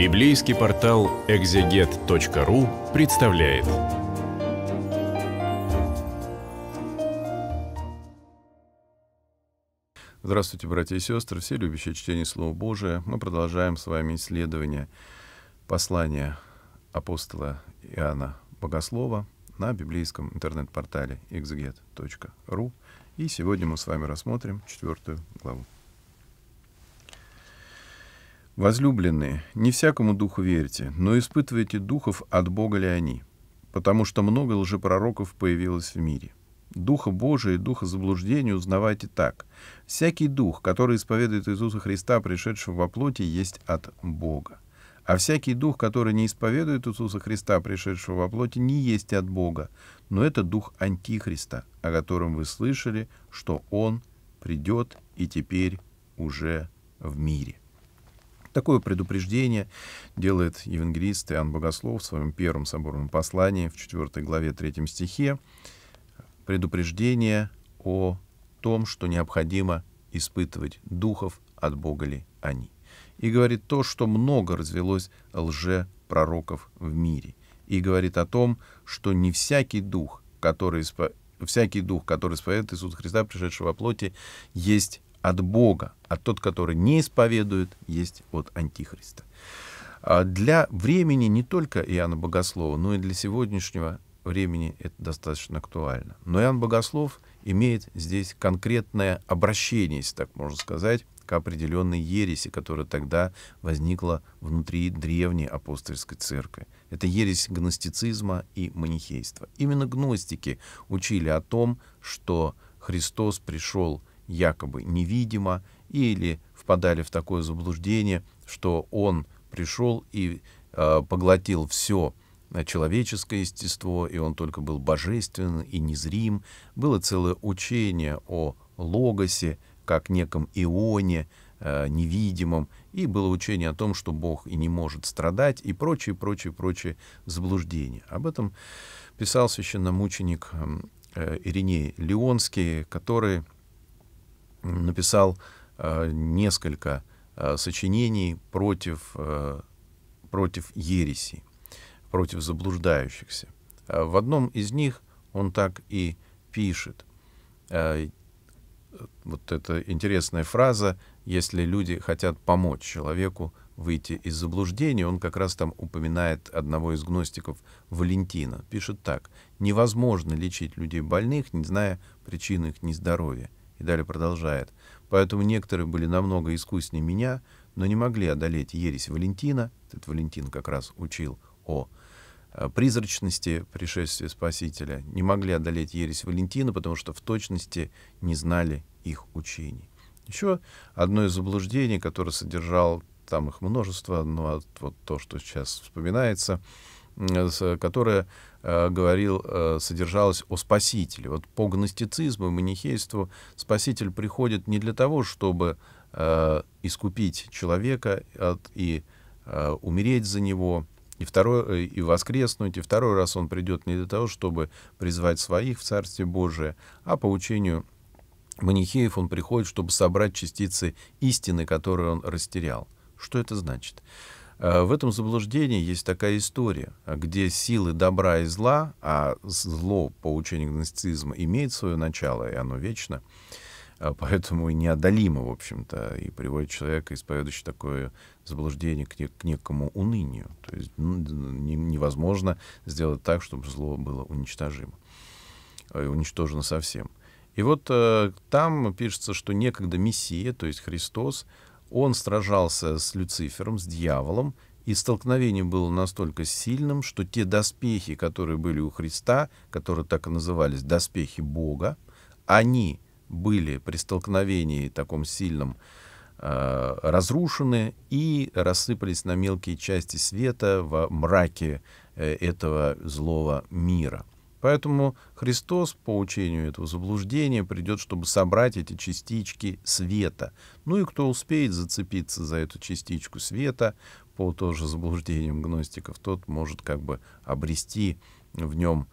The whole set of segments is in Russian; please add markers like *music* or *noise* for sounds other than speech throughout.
Библейский портал экзегет.ру представляет. Здравствуйте, братья и сестры, все любящие чтение Слова Божия. Мы продолжаем с вами исследование послания апостола Иоанна Богослова на библейском интернет-портале exeget.ru. И сегодня мы с вами рассмотрим четвертую главу. Возлюбленные, не всякому духу верьте, но испытывайте духов, от Бога ли они, потому что много лжепророков появилось в мире. Духа Божия и духа заблуждения узнавайте так. Всякий дух, который исповедует Иисуса Христа, пришедшего во плоти, есть от Бога. А всякий дух, который не исповедует Иисуса Христа, пришедшего во плоти, не есть от Бога, но это дух Антихриста, о котором вы слышали, что он придет и теперь уже в мире. Такое предупреждение делает евангелист Иоанн Богослов в своем первом соборном послании в 4 главе 3 стихе. Предупреждение о том, что необходимо испытывать духов, от Бога ли они. И говорит то, что много развелось лжепророков в мире. И говорит о том, что не всякий дух, который, испо... всякий дух, который исповедует Иисуса Христа, пришедшего во плоти, есть от Бога, а тот, который не исповедует, есть от Антихриста. А для времени не только Иоанна Богослова, но и для сегодняшнего времени это достаточно актуально. Но Иоанн Богослов имеет здесь конкретное обращение, если так можно сказать, к определенной ереси, которая тогда возникла внутри древней апостольской церкви. Это ересь гностицизма и манихейства. Именно гностики учили о том, что Христос пришел – якобы невидимо, или впадали в такое заблуждение, что он пришел и э, поглотил все э, человеческое естество, и он только был божествен и незрим. Было целое учение о логосе, как неком ионе, э, невидимом, и было учение о том, что Бог и не может страдать, и прочие, прочие, прочие заблуждения. Об этом писал священномученик эм, э, Ириней Леонский, который написал э, несколько э, сочинений против, э, против ереси, против заблуждающихся. В одном из них он так и пишет. Вот эта интересная фраза «Если люди хотят помочь человеку выйти из заблуждения», он как раз там упоминает одного из гностиков Валентина. Пишет так «Невозможно лечить людей больных, не зная причин их нездоровья». И далее продолжает. Поэтому некоторые были намного искуснее меня, но не могли одолеть ересь Валентина, этот Валентин как раз учил о э, призрачности пришествия Спасителя, не могли одолеть ересь Валентина, потому что в точности не знали их учений. Еще одно из заблуждений, которое содержал, там их множество, но ну, вот то, что сейчас вспоминается, которое Э, говорил, э, содержалось о спасителе. Вот по гностицизму и манихейству спаситель приходит не для того, чтобы э, искупить человека от, и умереть за него, и, второй, и воскреснуть, и второй раз он придет не для того, чтобы призвать своих в Царствие Божие, а по учению манихеев он приходит, чтобы собрать частицы истины, которые он растерял. Что это значит? Э, в этом заблуждении есть такая история, где силы добра и зла, а зло по учению гностицизма имеет свое начало, и оно вечно, э, поэтому и неодолимо, в общем-то, и приводит человека, исповедующий такое заблуждение, к, не, к некому унынию. То есть ну, не, невозможно сделать так, чтобы зло было уничтожимо, э, уничтожено совсем. И вот э, там пишется, что некогда Мессия, то есть Христос, он сражался с Люцифером, с дьяволом, и столкновение было настолько сильным, что те доспехи, которые были у Христа, которые так и назывались доспехи Бога, они были при столкновении таком сильном э, разрушены и рассыпались на мелкие части света в мраке э, этого злого мира. Поэтому Христос, по учению этого заблуждения, придет, чтобы собрать эти частички света. Ну и кто успеет зацепиться за эту частичку света по тоже заблуждениям гностиков, тот может как бы обрести в нем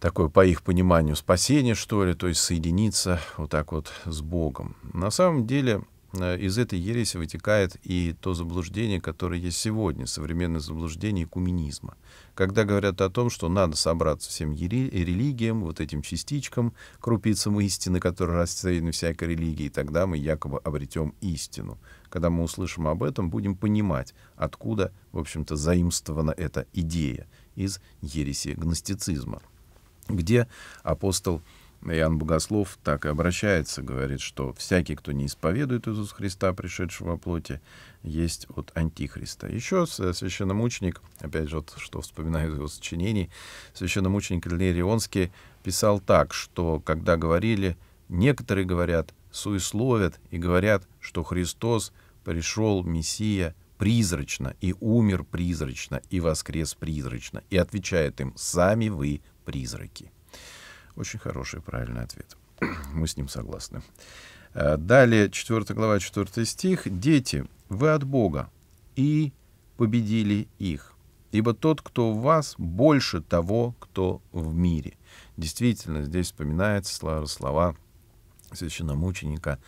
такое, по их пониманию, спасение, что ли, то есть соединиться вот так вот с Богом. На самом деле Э, из этой ереси вытекает и то заблуждение, которое есть сегодня, современное заблуждение куминизма. Когда говорят о том, что надо собраться всем ери- религиям, вот этим частичкам, крупицам истины, которые рассеяны всякой религии, и тогда мы якобы обретем истину. Когда мы услышим об этом, будем понимать, откуда, в общем-то, заимствована эта идея из ереси гностицизма, где апостол Иоанн Богослов так и обращается, говорит, что всякий, кто не исповедует Иисуса Христа, пришедшего во плоти, есть от Антихриста. Еще э, священномученик, опять же, вот, что вспоминаю из его сочинений, священномученик Илья Рионский писал так, что когда говорили, некоторые говорят, суесловят и говорят, что Христос пришел, Мессия, призрачно, и умер призрачно, и воскрес призрачно, и отвечает им, сами вы призраки. Очень хороший, правильный ответ. *clears throat* Мы с ним согласны. Э, далее, 4 глава, 4 стих. «Дети, вы от Бога, и победили их, ибо тот, кто в вас, больше того, кто в мире». Действительно, здесь э, вспоминаются слова, священномученика,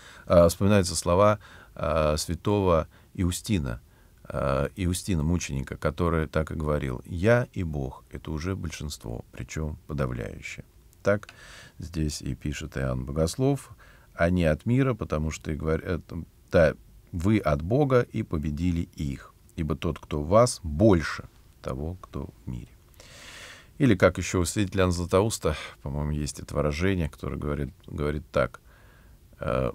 вспоминаются слова святого Иустина, э, Иустина, мученика, который так и говорил «Я и Бог» — это уже большинство, причем подавляющее так. Здесь и пишет Иоанн Богослов, они «А от мира, потому что и говорят, э, да, вы от Бога и победили их, ибо тот, кто в вас, больше того, кто в мире. Или как еще у свидетеля Златоуста, по-моему, есть это выражение, которое говорит, говорит так. «Э,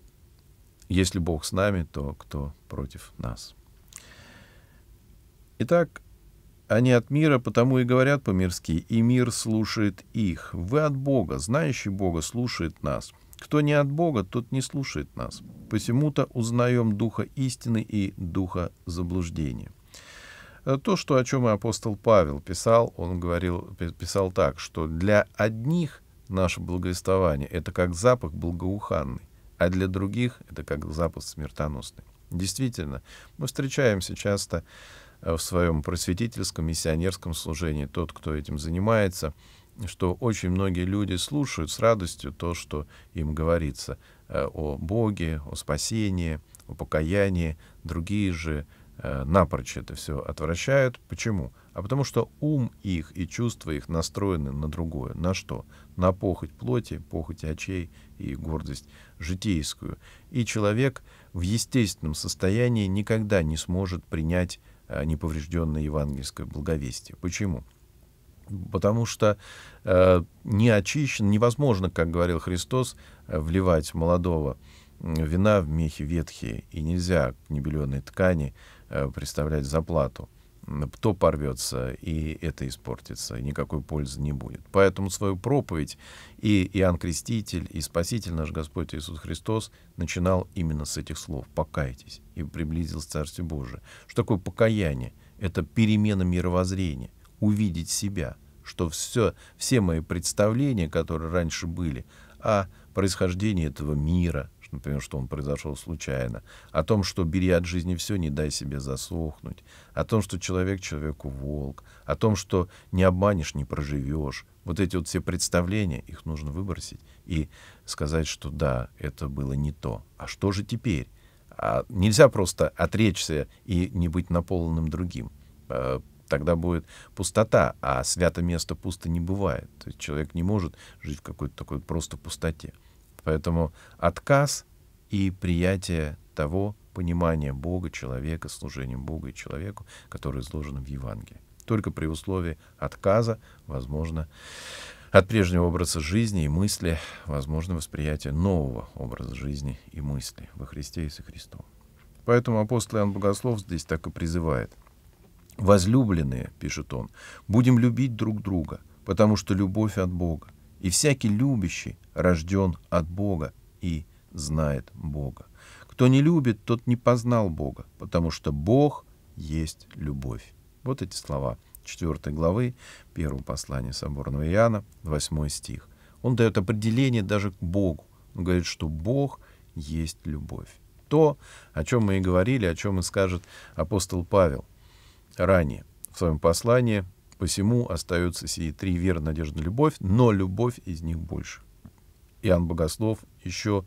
Если Бог с нами, то кто против нас? Итак, они от мира, потому и говорят по-мирски, и мир слушает их. Вы от Бога, знающий Бога, слушает нас. Кто не от Бога, тот не слушает нас. Посему-то узнаем духа истины и духа заблуждения. Э, то, что, о чем и апостол Павел писал, он говорил, писал так, что для одних наше благовествование — это как запах благоуханный, а для других — это как запах смертоносный. Действительно, мы встречаемся часто Э, в своем просветительском, миссионерском служении, тот, кто этим занимается, что очень многие люди слушают с радостью то, что им говорится э, о Боге, о спасении, о покаянии. Другие же э, напрочь это все отвращают. Почему? А потому что ум их и чувства их настроены на другое. На что? На похоть плоти, похоть очей и гордость житейскую. И человек в естественном состоянии никогда не сможет принять Э, неповрежденное евангельское благовестие. Почему? Потому что э, не очищен, невозможно, как говорил Христос, э, вливать молодого вина в мехи ветхие, и нельзя к небеленой ткани э, представлять заплату то порвется, и это испортится, и никакой пользы не будет. Поэтому свою проповедь и Иоанн Креститель, и Спаситель наш Господь Иисус Христос начинал именно с этих слов «покайтесь» и приблизился царствие Божие. Что такое покаяние? Это перемена мировоззрения, увидеть себя, что все, все мои представления, которые раньше были о происхождении этого мира, например, что он произошел случайно, о том, что «бери от жизни все, не дай себе засохнуть», о том, что человек человеку волк, о том, что не обманешь, не проживешь. Вот эти вот все представления, их нужно выбросить и сказать, что да, это было не то. А что же теперь? А нельзя просто отречься и не быть наполненным другим а, тогда будет пустота, а свято место пусто не бывает. То есть человек не может жить в какой-то такой просто пустоте. Поэтому отказ и приятие того понимания Бога, человека, служения Богу и человеку, которое изложено в Евангелии. Только при условии отказа, возможно, от прежнего образа жизни и мысли, возможно, восприятие нового образа жизни и мысли во Христе и со Христом. Поэтому апостол Иоанн Богослов здесь так и призывает. «Возлюбленные, — пишет он, — будем любить друг друга, потому что любовь от Бога, и всякий любящий рожден от Бога и знает Бога. Кто не любит, тот не познал Бога, потому что Бог есть любовь. Вот эти слова 4 главы 1 послания Соборного Иоанна, 8 стих. Он дает определение даже к Богу. Он говорит, что Бог есть любовь. То, о чем мы и говорили, о чем и скажет апостол Павел ранее в своем послании, посему остаются сии три веры надежда, любовь, но любовь из них больше. Иоанн Богослов еще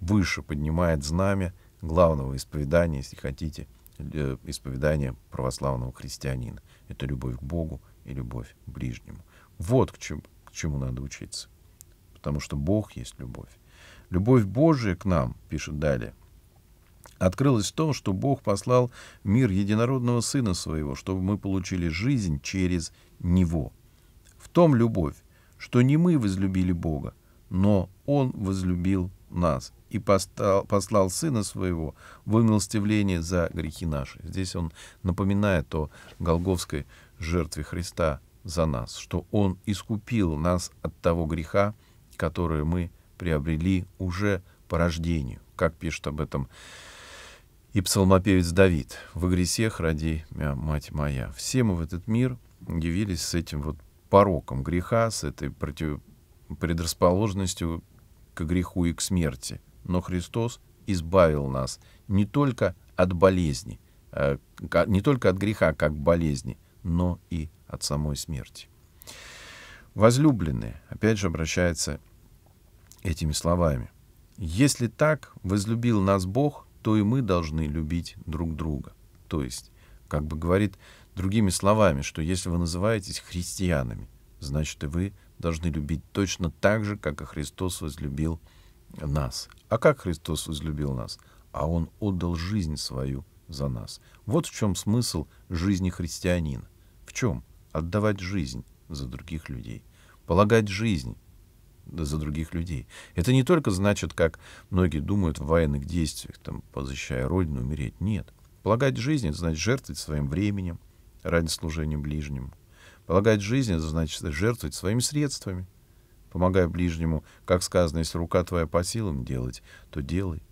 выше поднимает знамя главного исповедания, если хотите, э, исповедания православного христианина. Это любовь к Богу и любовь к ближнему. Вот к чему, к чему надо учиться. Потому что Бог есть любовь. Любовь Божия к нам, пишет далее, открылась в том, что Бог послал мир единородного Сына Своего, чтобы мы получили жизнь через Него. В том любовь, что не мы возлюбили Бога, но Он возлюбил нас и постал, послал Сына Своего в умилостивление за грехи наши». Здесь он напоминает о Голговской жертве Христа за нас, что Он искупил нас от того греха, который мы приобрели уже по рождению, как пишет об этом и псалмопевец Давид. «В грехе роди мя, мать моя». Все мы в этот мир явились с этим вот пороком греха, с этой против... предрасположенностью к греху и к смерти, но Христос избавил нас не только от болезни, э, не только от греха как болезни, но и от самой смерти. Возлюбленные, опять же обращается этими словами. Если так возлюбил нас Бог, то и мы должны любить друг друга. То есть, как бы говорит другими словами, что если вы называетесь христианами, значит и вы должны любить точно так же, как и Христос возлюбил нас. А как Христос возлюбил нас? А Он отдал жизнь свою за нас. Вот в чем смысл жизни христианина. В чем? Отдавать жизнь за других людей. Полагать жизнь за других людей. Это не только значит, как многие думают в военных действиях, там, позащищая Родину, умереть. Нет. Полагать жизнь — это значит жертвовать своим временем ради служения ближнему, Полагать жизнь — это значит жертвовать своими средствами. Помогая ближнему, как сказано, если рука твоя по силам делать, то делай.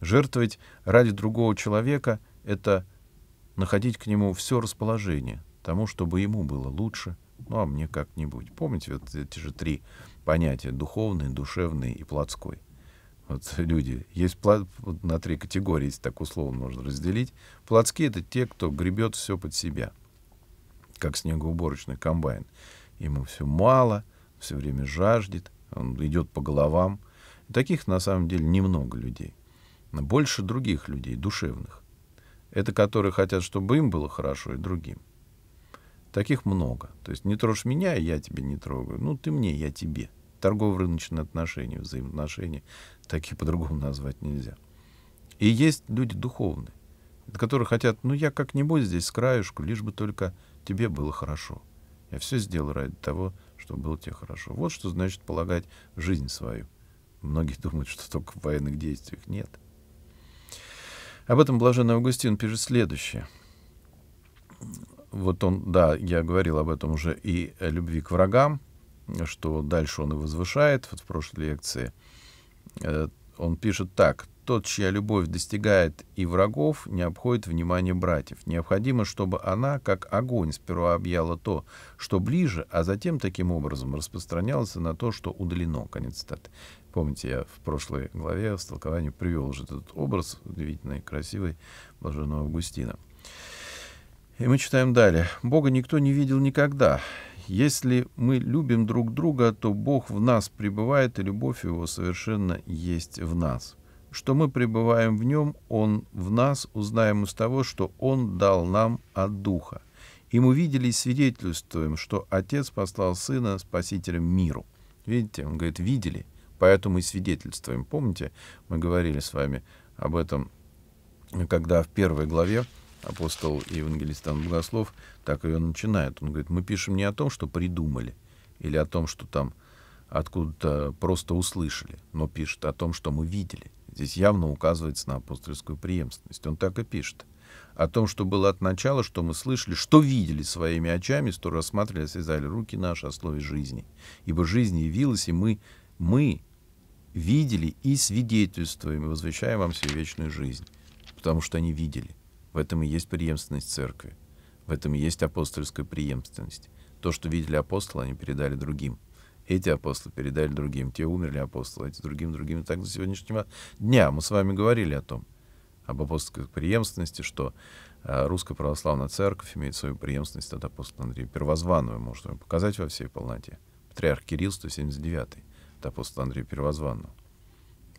Жертвовать ради другого человека — это находить к нему все расположение, тому, чтобы ему было лучше, ну а мне как-нибудь. Помните вот эти же три понятия — духовный, душевный и плотской — вот люди. Есть на три категории, если так условно можно разделить. Плотские — это те, кто гребет все под себя — как снегоуборочный комбайн. Ему все мало, все время жаждет, он идет по головам. И таких на самом деле немного людей. Но больше других людей, душевных. Это которые хотят, чтобы им было хорошо и другим. Таких много. То есть не трожь меня, я тебя не трогаю. Ну, ты мне, я тебе. Торгово-рыночные отношения, взаимоотношения, такие по-другому назвать нельзя. И есть люди духовные, которые хотят, ну, я как-нибудь здесь с краешку, лишь бы только Тебе было хорошо. Я все сделал ради того, чтобы было тебе хорошо. Вот что значит полагать жизнь свою. Многие *laughs* думают, что только в военных действиях. Нет. Об этом Блаженный Августин пишет следующее. Вот он, да, я говорил об этом уже и о любви к врагам, что дальше он и возвышает. Вот в прошлой лекции э, он пишет так. Тот, чья любовь достигает и врагов, не обходит внимания братьев. Необходимо, чтобы она, как огонь, сперва объяла то, что ближе, а затем таким образом распространялась на то, что удалено. Конец цитаты. Помните, я в прошлой главе в толковании привел уже этот образ удивительный, красивый Блаженного Августина. И мы читаем далее. «Бога никто не видел никогда. Если мы любим друг друга, то Бог в нас пребывает, и любовь Его совершенно есть в нас» что мы пребываем в нем, он в нас, узнаем из того, что он дал нам от Духа. И мы видели и свидетельствуем, что Отец послал Сына Спасителем миру. Видите, он говорит, видели, поэтому и свидетельствуем. Помните, мы говорили с вами об этом, когда в первой главе апостол и евангелист Иоанн Богослов так ее начинает. Он говорит, мы пишем не о том, что придумали, или о том, что там откуда-то просто услышали, но пишет о том, что мы видели — Здесь явно указывается на апостольскую преемственность. Он так и пишет. О том, что было от начала, что мы слышали, что видели своими очами, что рассматривали, связали руки наши о слове жизни. Ибо жизнь явилась, и мы, мы видели и свидетельствуем, и возвещаем вам всю вечную жизнь. Потому что они видели. В этом и есть преемственность церкви. В этом и есть апостольская преемственность. То, что видели апостолы, они передали другим эти апостолы передали другим, те умерли апостолы, эти другим, другим. И Так до сегодняшнего дня мы с вами говорили о том, об апостольской преемственности, что э, Русская Православная Церковь имеет свою преемственность от апостола Андрея Первозванного, можно показать во всей полноте. Патриарх Кирилл 179 от апостола Андрея Первозванного.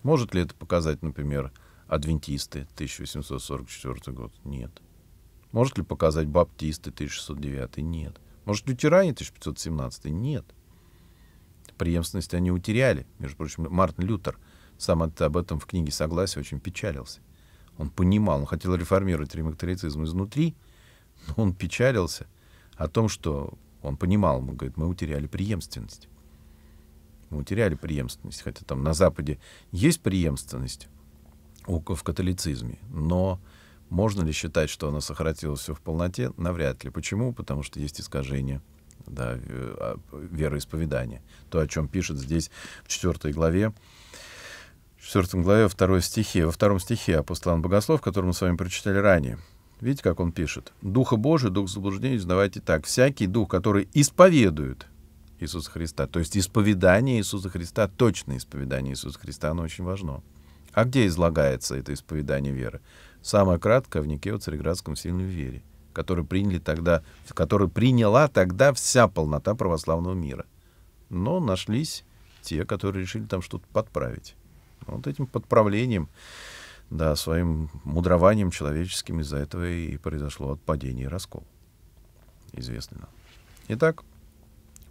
Может ли это показать, например, адвентисты 1844 год? Нет. Может ли показать баптисты 1609? Нет. Может, лютеране 1517? Нет преемственность они утеряли. Между прочим, Мартин Лютер сам от, об этом в книге «Согласие» очень печалился. Он понимал, он хотел реформировать ремактарицизм изнутри, но он печалился о том, что он понимал, он говорит, мы утеряли преемственность. Мы утеряли преемственность, хотя там на Западе есть преемственность в католицизме, но можно ли считать, что она сохранилась все в полноте? Навряд ли. Почему? Потому что есть искажения да, а, вероисповедания. То, о чем пишет здесь в 4 главе, в 4 главе 2 стихе, во втором стихе апостол Богослов, который мы с вами прочитали ранее. Видите, как он пишет? «Духа Божия, дух заблуждений узнавайте так. Всякий дух, который исповедует Иисуса Христа». То есть исповедание Иисуса Христа, точное исповедание Иисуса Христа, оно очень важно. А где излагается это исповедание веры? Самое краткое в Никео Цареградском сильной вере который, приняли тогда, который приняла тогда вся полнота православного мира. Но нашлись те, которые решили там что-то подправить. Вот этим подправлением, да, своим мудрованием человеческим из-за этого и произошло отпадение и раскол. известно. Итак,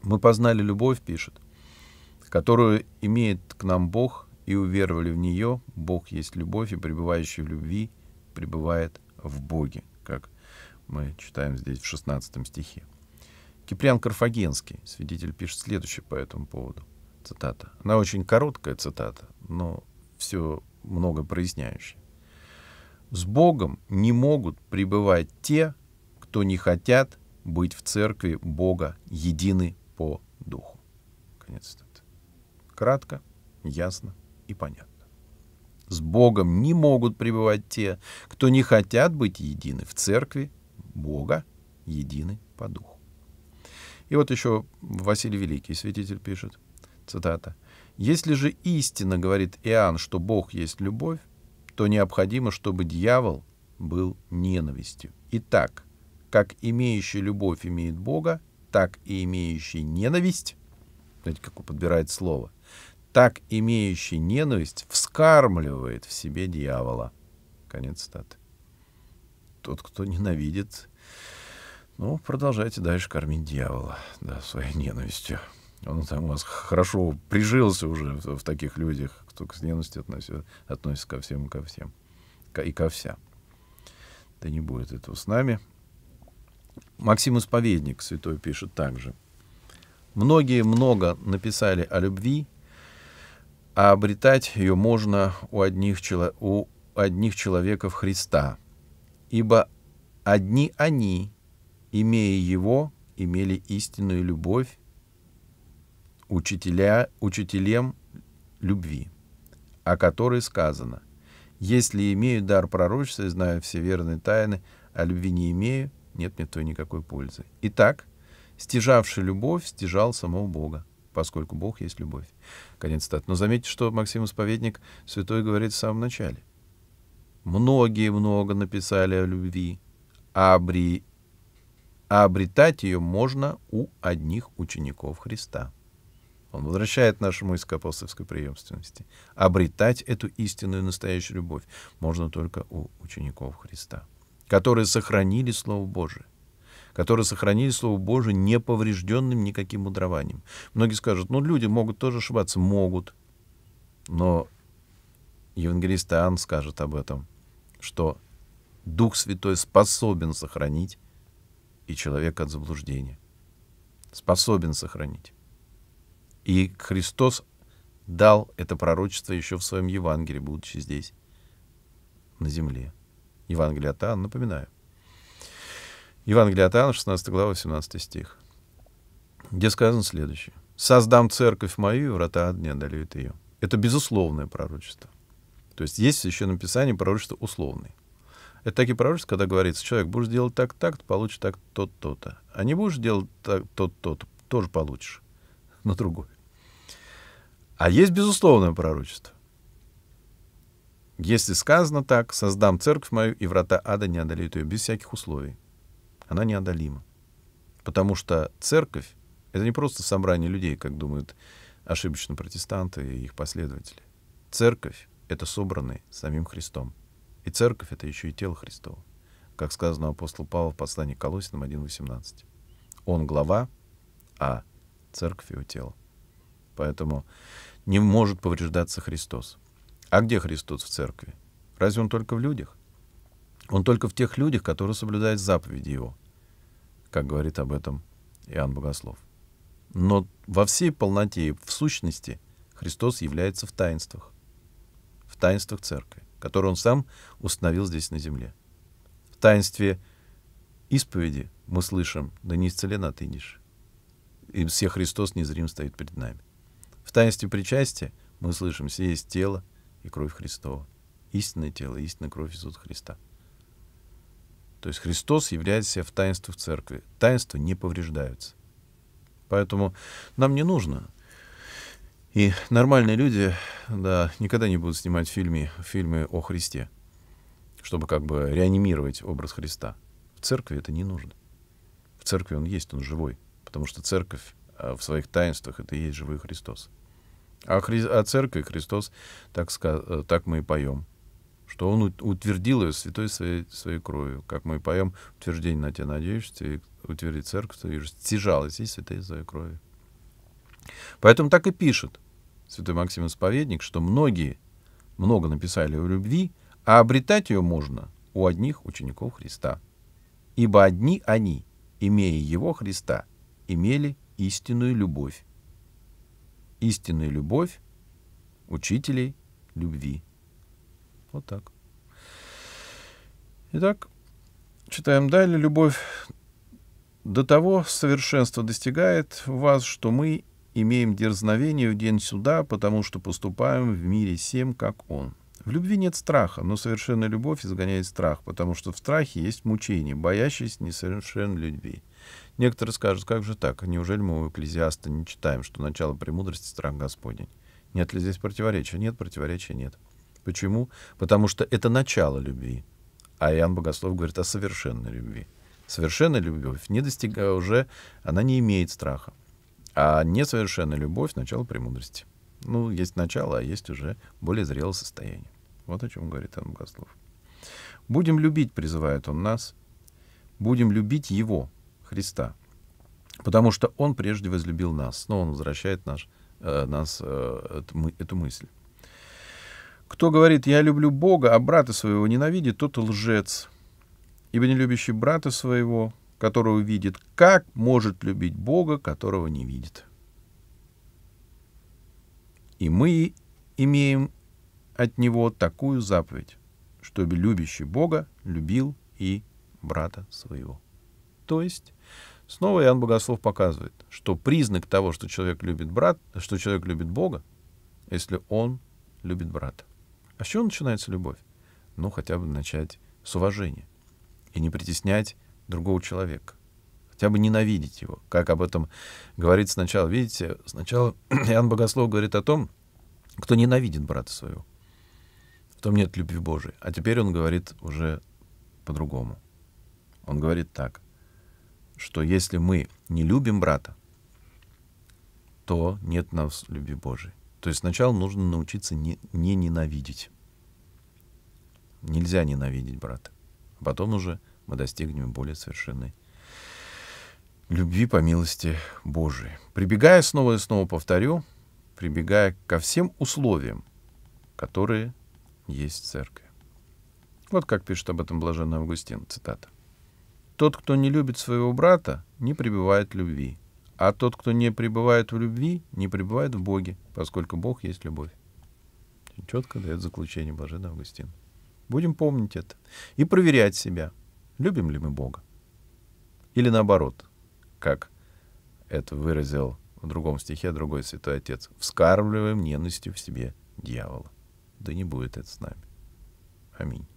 мы познали любовь, пишет, которую имеет к нам Бог, и уверовали в нее. Бог есть любовь, и пребывающий в любви пребывает в Боге, как мы читаем здесь в 16 стихе. Киприан Карфагенский, свидетель, пишет следующее по этому поводу. Цитата. Она очень короткая цитата, но все много проясняющее. С Богом не могут пребывать те, кто не хотят быть в церкви Бога едины по духу. Конец цитаты. Кратко, ясно и понятно. С Богом не могут пребывать те, кто не хотят быть едины в церкви Бога едины по духу. И вот еще Василий Великий, святитель, пишет, цитата, «Если же истинно говорит Иоанн, что Бог есть любовь, то необходимо, чтобы дьявол был ненавистью. Итак, как имеющий любовь имеет Бога, так и имеющий ненависть, знаете, как он подбирает слово, так имеющий ненависть вскармливает в себе дьявола. Конец цитаты тот, кто ненавидит, ну, продолжайте дальше кормить дьявола, да, своей ненавистью. Он там у вас хорошо прижился уже в, в таких людях, кто к ненависти относится, относится ко всем и ко всем. И ко вся. Да не будет этого с нами. Максим Исповедник, святой, пишет также. Многие много написали о любви, а обретать ее можно у одних, чело, у одних человеков Христа — ибо одни они, имея его, имели истинную любовь, учителя, учителем любви, о которой сказано, «Если имею дар пророчества и знаю все верные тайны, а любви не имею, нет мне той никакой пользы». Итак, стяжавший любовь, стяжал самого Бога, поскольку Бог есть любовь. Конец стат. Но заметьте, что Максим Исповедник Святой говорит в самом начале. Многие много написали о любви, а, обри... а обретать ее можно у одних учеников Христа. Он возвращает нашу мысль к апостольской преемственности. Обретать эту истинную настоящую любовь можно только у учеников Христа, которые сохранили Слово Божие которые сохранили Слово Божие неповрежденным никаким мудрованием. Многие скажут, ну, люди могут тоже ошибаться. Могут. Но евангелист Иоанн скажет об этом, что Дух Святой способен сохранить и человека от заблуждения. Способен сохранить. И Христос дал это пророчество еще в своем Евангелии, будучи здесь, на земле. Евангелие от Иоанна, напоминаю. Евангелие от Иоанна, 16 глава, 18 стих, где сказано следующее. «Создам церковь мою, и врата ад не одолеют ее». Это безусловное пророчество. То есть есть еще Священном Писании пророчество условный. Это такие пророчества, когда говорится, человек, будешь делать так, так, ты получишь так, то, то-то. А не будешь делать так, то, то тоже получишь, *laughs* но другой. А есть безусловное пророчество. Если сказано так, создам церковь мою, и врата ада не одолеют ее, без всяких условий. Она неодолима. Потому что церковь — это не просто собрание людей, как думают ошибочно протестанты и их последователи. Церковь это собранный самим Христом. И церковь — это еще и тело Христово, как сказано апостол Павел в послании к Колосинам 1.18. Он глава, а церковь — его тело. Поэтому не может повреждаться Христос. А где Христос в церкви? Разве он только в людях? Он только в тех людях, которые соблюдают заповеди его, как говорит об этом Иоанн Богослов. Но во всей полноте и в сущности Христос является в таинствах таинствах церкви, которые он сам установил здесь на земле. В таинстве исповеди мы слышим, да не исцелена ты нишь, и все Христос незрим стоит перед нами. В таинстве причастия мы слышим, все есть тело и кровь Христова, истинное тело и истинная кровь Иисуса Христа. То есть Христос является в таинстве в церкви. Таинства не повреждаются. Поэтому нам не нужно и нормальные люди, да, никогда не будут снимать фильмы, фильмы о Христе, чтобы как бы реанимировать образ Христа. В церкви это не нужно. В церкви он есть, он живой, потому что церковь а, в своих таинствах это и есть живой Христос. А Хри... о а церкви Христос, так, сказ... Э, так мы и поем, что Он утвердил ее святой своей, своей кровью. Как мы и поем, утверждение на тебя надеешься, и утвердит церковь, и стяжалась и святой своей кровью. Поэтому так и пишет святой Максим Исповедник, что многие много написали о любви, а обретать ее можно у одних учеников Христа. Ибо одни они, имея его Христа, имели истинную любовь. Истинную любовь учителей любви. Вот так. Итак, читаем далее. Любовь до того совершенства достигает вас, что мы имеем дерзновение в день суда, потому что поступаем в мире всем, как он. В любви нет страха, но совершенная любовь изгоняет страх, потому что в страхе есть мучение, боящись несовершенной любви. Некоторые скажут, как же так, неужели мы у Экклезиаста не читаем, что начало премудрости — страх Господень? Нет ли здесь противоречия? Нет, противоречия нет. Почему? Потому что это начало любви. А Иоанн Богослов говорит о совершенной любви. Совершенная любовь не достигая уже, она не имеет страха. А несовершенная любовь — начало премудрости. Ну, есть начало, а есть уже более зрелое состояние. Вот о чем говорит Иоанн Богослов. «Будем любить», — призывает он нас, — «будем любить Его, Христа, потому что Он прежде возлюбил нас». Снова он возвращает наш, э, нас э, эту, мы, эту мысль. «Кто говорит, я люблю Бога, а брата своего ненавидит, тот лжец. Ибо не любящий брата своего, которого видит, как может любить Бога, которого не видит? И мы имеем от него такую заповедь, чтобы любящий Бога любил и брата своего. То есть, снова Иоанн Богослов показывает, что признак того, что человек любит брат, что человек любит Бога, если он любит брата. А с чего начинается любовь? Ну, хотя бы начать с уважения. И не притеснять другого человека. Хотя бы ненавидеть его, как об этом говорит сначала. Видите, сначала *clears throat* Иоанн Богослов говорит о том, кто ненавидит брата своего. В том нет любви Божией. А теперь он говорит уже по-другому. Он говорит так, что если мы не любим брата, то нет у нас любви Божией. То есть сначала нужно научиться не, не ненавидеть. Нельзя ненавидеть брата. А потом уже мы достигнем более совершенной любви по милости Божией. Прибегая снова и снова, повторю, прибегая ко всем условиям, которые есть в церкви. Вот как пишет об этом блаженный Августин, цитата. «Тот, кто не любит своего брата, не пребывает в любви, а тот, кто не пребывает в любви, не пребывает в Боге, поскольку Бог есть любовь». Четко дает заключение блаженный Августин. Будем помнить это и проверять себя – любим ли мы Бога? Или наоборот, как это выразил в другом стихе другой святой отец, вскармливаем ненавистью в себе дьявола. Да не будет это с нами. Аминь.